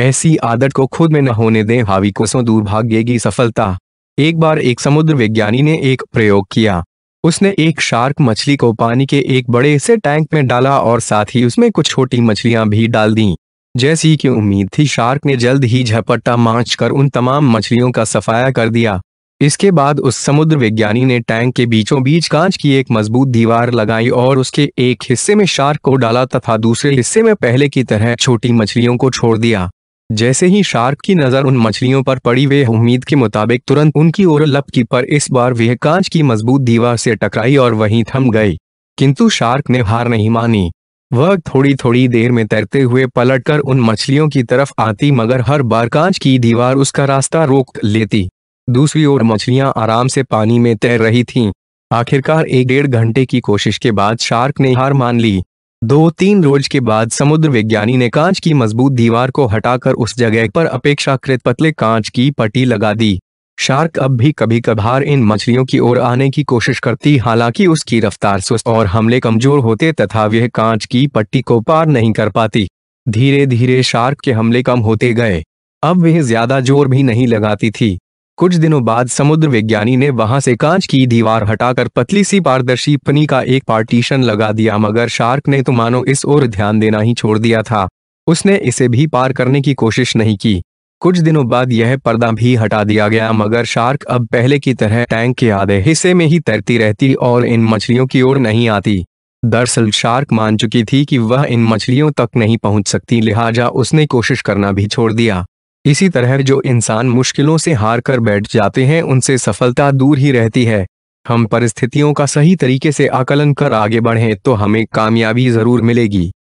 ऐसी आदत को खुद में न होने दें हावी कोसों दुर्भाग्येगी सफलता एक बार एक समुद्र विज्ञानी ने एक प्रयोग किया उसने एक शार्क मछली को पानी के एक बड़े से टैंक में डाला और साथ ही उसमें कुछ छोटी मछलियां भी डाल दी जैसी कि उम्मीद थी शार्क ने जल्द ही झपट्टा मांच कर उन तमाम मछलियों का सफाया कर दिया इसके बाद उस समुद्र विज्ञानी ने टैंक के बीचों बीच कांच की एक मजबूत दीवार लगाई और उसके एक हिस्से में शार्क को डाला तथा दूसरे हिस्से में पहले की तरह छोटी मछलियों को छोड़ दिया जैसे ही शार्क की नजर उन मछलियों पर पड़ी वे उम्मीद के मुताबिक तुरंत उनकी ओर लपकी पर इस बार वह कांच की मजबूत दीवार से टकराई और वहीं थम गई किंतु शार्क ने हार नहीं मानी वह थोड़ी थोड़ी देर में तैरते हुए पलटकर उन मछलियों की तरफ आती मगर हर बार कांच की दीवार उसका रास्ता रोक लेती दूसरी ओर मछलियां आराम से पानी में तैर रही थीं। आखिरकार एक डेढ़ घंटे की कोशिश के बाद शार्क ने हार मान ली दो तीन रोज के बाद समुद्र विज्ञानी ने कांच की मजबूत दीवार को हटाकर उस जगह पर अपेक्षाकृत पतले कांच की पट्टी लगा दी शार्क अब भी कभी कभार इन मछलियों की ओर आने की कोशिश करती हालांकि उसकी रफ्तार सुस्त और हमले कमजोर होते तथा वह कांच की पट्टी को पार नहीं कर पाती धीरे धीरे शार्क के हमले कम होते गए अब वह ज्यादा जोर भी नहीं लगाती थी कुछ दिनों बाद समुद्र विज्ञानी ने वहां से कांच की दीवार हटाकर पतली सी पारदर्शी पनी का एक पार्टीशन लगा दिया मगर शार्क ने तो मानो इस ओर ध्यान देना ही छोड़ दिया था उसने इसे भी पार करने की कोशिश नहीं की कुछ दिनों बाद यह पर्दा भी हटा दिया गया मगर शार्क अब पहले की तरह टैंक के आधे हिस्से में ही तैरती रहती और इन मछलियों की ओर नहीं आती दरअसल शार्क मान चुकी थी कि वह इन मछलियों तक नहीं पहुंच सकती लिहाजा उसने कोशिश करना भी छोड़ दिया इसी तरह जो इंसान मुश्किलों से हार कर बैठ जाते हैं उनसे सफलता दूर ही रहती है हम परिस्थितियों का सही तरीके से आकलन कर आगे बढ़ें तो हमें कामयाबी जरूर मिलेगी